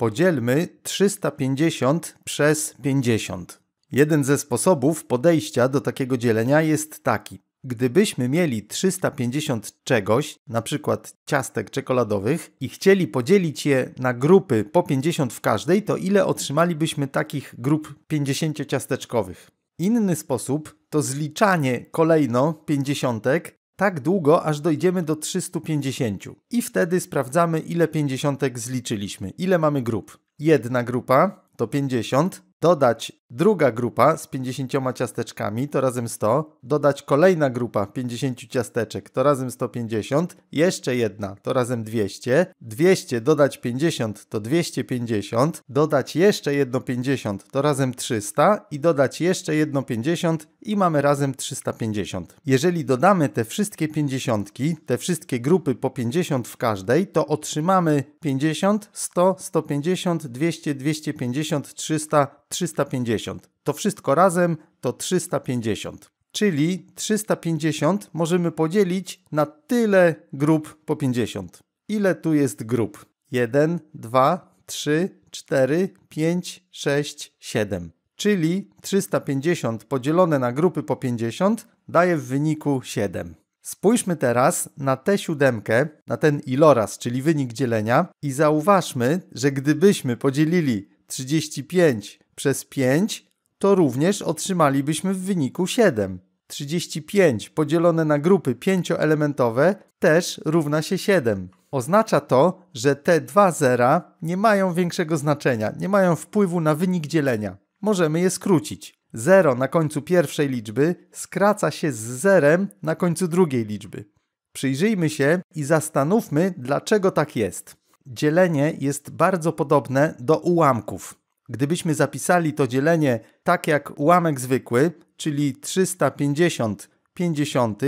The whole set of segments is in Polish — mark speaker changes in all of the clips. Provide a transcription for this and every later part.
Speaker 1: Podzielmy 350 przez 50. Jeden ze sposobów podejścia do takiego dzielenia jest taki. Gdybyśmy mieli 350 czegoś, na przykład ciastek czekoladowych, i chcieli podzielić je na grupy po 50 w każdej, to ile otrzymalibyśmy takich grup 50 ciasteczkowych? Inny sposób to zliczanie kolejno 50 tak długo, aż dojdziemy do 350. I wtedy sprawdzamy, ile pięćdziesiątek zliczyliśmy, ile mamy grup. Jedna grupa to 50, dodać Druga grupa z 50 ciasteczkami to razem 100, dodać kolejna grupa 50 ciasteczek to razem 150, jeszcze jedna to razem 200, 200 dodać 50 to 250, dodać jeszcze jedno 50 to razem 300 i dodać jeszcze jedno 50 i mamy razem 350. Jeżeli dodamy te wszystkie 50, te wszystkie grupy po 50 w każdej, to otrzymamy 50, 100, 150, 200, 250, 300, 350. 360. To wszystko razem to 350. Czyli 350 możemy podzielić na tyle grup po 50. Ile tu jest grup? 1, 2, 3, 4, 5, 6, 7. Czyli 350 podzielone na grupy po 50 daje w wyniku 7. Spójrzmy teraz na tę siódemkę, na ten iloraz, czyli wynik dzielenia i zauważmy, że gdybyśmy podzielili 35 przez 5 to również otrzymalibyśmy w wyniku 7. 35 podzielone na grupy pięcioelementowe też równa się 7. Oznacza to, że te dwa zera nie mają większego znaczenia, nie mają wpływu na wynik dzielenia. Możemy je skrócić. 0 na końcu pierwszej liczby skraca się z zerem na końcu drugiej liczby. Przyjrzyjmy się i zastanówmy, dlaczego tak jest. Dzielenie jest bardzo podobne do ułamków. Gdybyśmy zapisali to dzielenie tak jak ułamek zwykły, czyli 350 50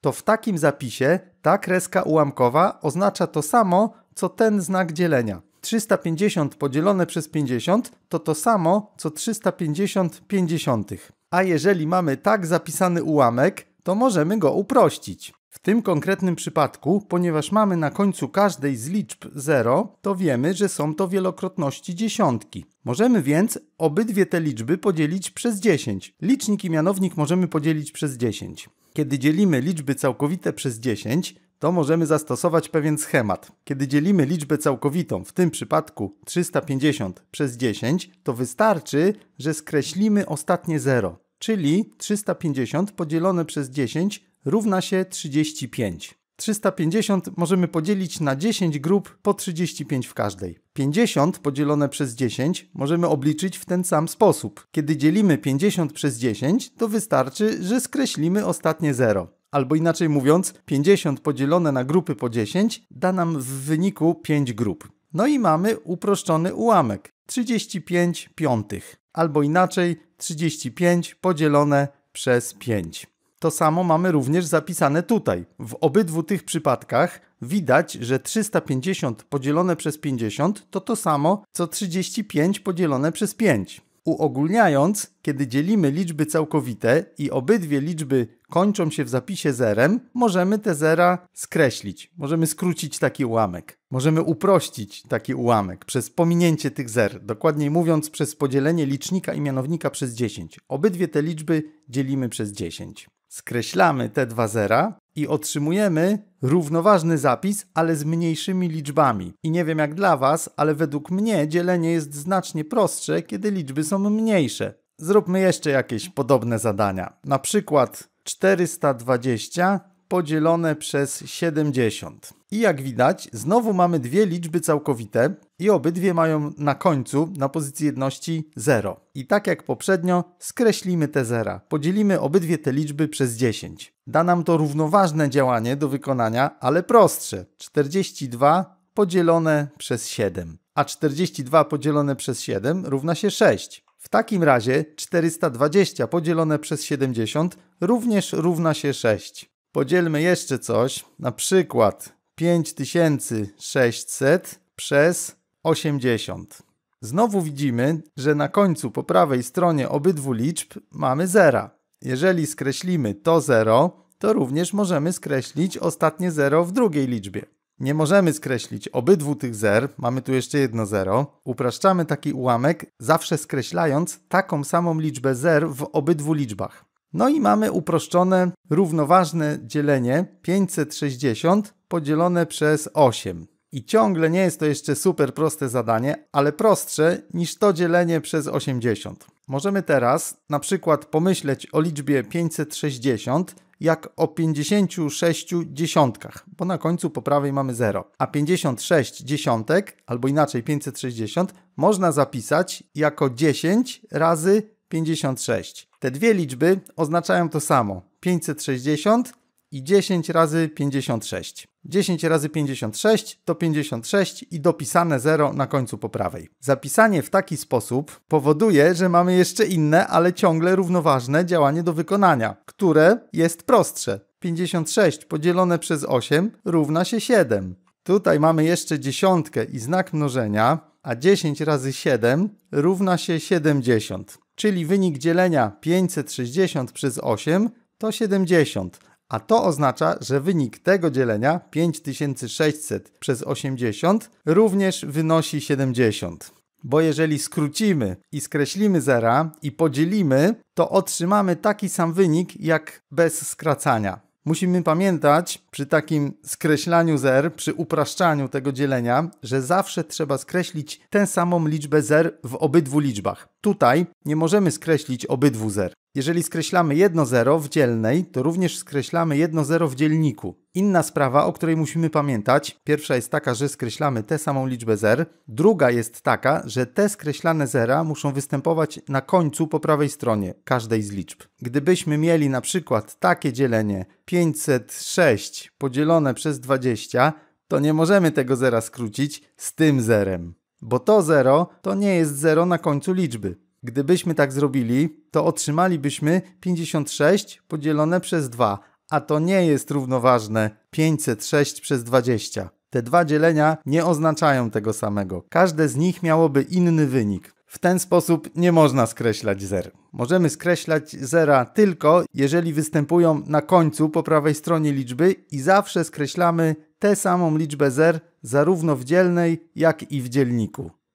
Speaker 1: to w takim zapisie ta kreska ułamkowa oznacza to samo, co ten znak dzielenia. 350 podzielone przez 50 to to samo, co 350 50 A jeżeli mamy tak zapisany ułamek, to możemy go uprościć. W tym konkretnym przypadku, ponieważ mamy na końcu każdej z liczb 0, to wiemy, że są to wielokrotności dziesiątki. Możemy więc obydwie te liczby podzielić przez 10. Licznik i mianownik możemy podzielić przez 10. Kiedy dzielimy liczby całkowite przez 10, to możemy zastosować pewien schemat. Kiedy dzielimy liczbę całkowitą, w tym przypadku 350 przez 10, to wystarczy, że skreślimy ostatnie 0, czyli 350 podzielone przez 10 równa się 35. 350 możemy podzielić na 10 grup po 35 w każdej. 50 podzielone przez 10 możemy obliczyć w ten sam sposób. Kiedy dzielimy 50 przez 10, to wystarczy, że skreślimy ostatnie 0. Albo inaczej mówiąc, 50 podzielone na grupy po 10 da nam w wyniku 5 grup. No i mamy uproszczony ułamek 35 piątych, albo inaczej 35 podzielone przez 5. To samo mamy również zapisane tutaj. W obydwu tych przypadkach widać, że 350 podzielone przez 50 to to samo co 35 podzielone przez 5. Uogólniając, kiedy dzielimy liczby całkowite i obydwie liczby kończą się w zapisie zerem, możemy te zera skreślić. Możemy skrócić taki ułamek. Możemy uprościć taki ułamek przez pominięcie tych zer, dokładniej mówiąc przez podzielenie licznika i mianownika przez 10. Obydwie te liczby dzielimy przez 10. Skreślamy te dwa zera i otrzymujemy równoważny zapis, ale z mniejszymi liczbami. I nie wiem jak dla Was, ale według mnie dzielenie jest znacznie prostsze, kiedy liczby są mniejsze. Zróbmy jeszcze jakieś podobne zadania. Na przykład 420 podzielone przez 70. I jak widać, znowu mamy dwie liczby całkowite i obydwie mają na końcu, na pozycji jedności 0. I tak jak poprzednio, skreślimy te zera. Podzielimy obydwie te liczby przez 10. Da nam to równoważne działanie do wykonania, ale prostsze. 42 podzielone przez 7. A 42 podzielone przez 7 równa się 6. W takim razie 420 podzielone przez 70 również równa się 6. Podzielmy jeszcze coś, na przykład 5600 przez 80. Znowu widzimy, że na końcu po prawej stronie obydwu liczb mamy zera. Jeżeli skreślimy to 0, to również możemy skreślić ostatnie 0 w drugiej liczbie. Nie możemy skreślić obydwu tych zer, mamy tu jeszcze jedno 0. Upraszczamy taki ułamek, zawsze skreślając taką samą liczbę zer w obydwu liczbach. No i mamy uproszczone równoważne dzielenie 560 podzielone przez 8. I ciągle nie jest to jeszcze super proste zadanie, ale prostsze niż to dzielenie przez 80. Możemy teraz na przykład pomyśleć o liczbie 560 jak o 56 dziesiątkach, bo na końcu po prawej mamy 0. A 56 dziesiątek, albo inaczej 560, można zapisać jako 10 razy 56. Te dwie liczby oznaczają to samo: 560 i 10 razy 56. 10 razy 56 to 56 i dopisane 0 na końcu po prawej. Zapisanie w taki sposób powoduje, że mamy jeszcze inne, ale ciągle równoważne działanie do wykonania, które jest prostsze. 56 podzielone przez 8 równa się 7. Tutaj mamy jeszcze dziesiątkę i znak mnożenia, a 10 razy 7 równa się 70 czyli wynik dzielenia 560 przez 8 to 70, a to oznacza, że wynik tego dzielenia 5600 przez 80 również wynosi 70. Bo jeżeli skrócimy i skreślimy zera i podzielimy, to otrzymamy taki sam wynik jak bez skracania. Musimy pamiętać przy takim skreślaniu zer, przy upraszczaniu tego dzielenia, że zawsze trzeba skreślić tę samą liczbę zer w obydwu liczbach. Tutaj nie możemy skreślić obydwu zer. Jeżeli skreślamy jedno zero w dzielnej, to również skreślamy jedno zero w dzielniku. Inna sprawa, o której musimy pamiętać, pierwsza jest taka, że skreślamy tę samą liczbę zer, druga jest taka, że te skreślane zera muszą występować na końcu po prawej stronie każdej z liczb. Gdybyśmy mieli na przykład takie dzielenie 506 podzielone przez 20, to nie możemy tego zera skrócić z tym zerem, bo to zero to nie jest zero na końcu liczby. Gdybyśmy tak zrobili, to otrzymalibyśmy 56 podzielone przez 2, a to nie jest równoważne 506 przez 20. Te dwa dzielenia nie oznaczają tego samego. Każde z nich miałoby inny wynik. W ten sposób nie można skreślać zer. Możemy skreślać zera tylko, jeżeli występują na końcu po prawej stronie liczby i zawsze skreślamy tę samą liczbę zer zarówno w dzielnej, jak i w dzielniku.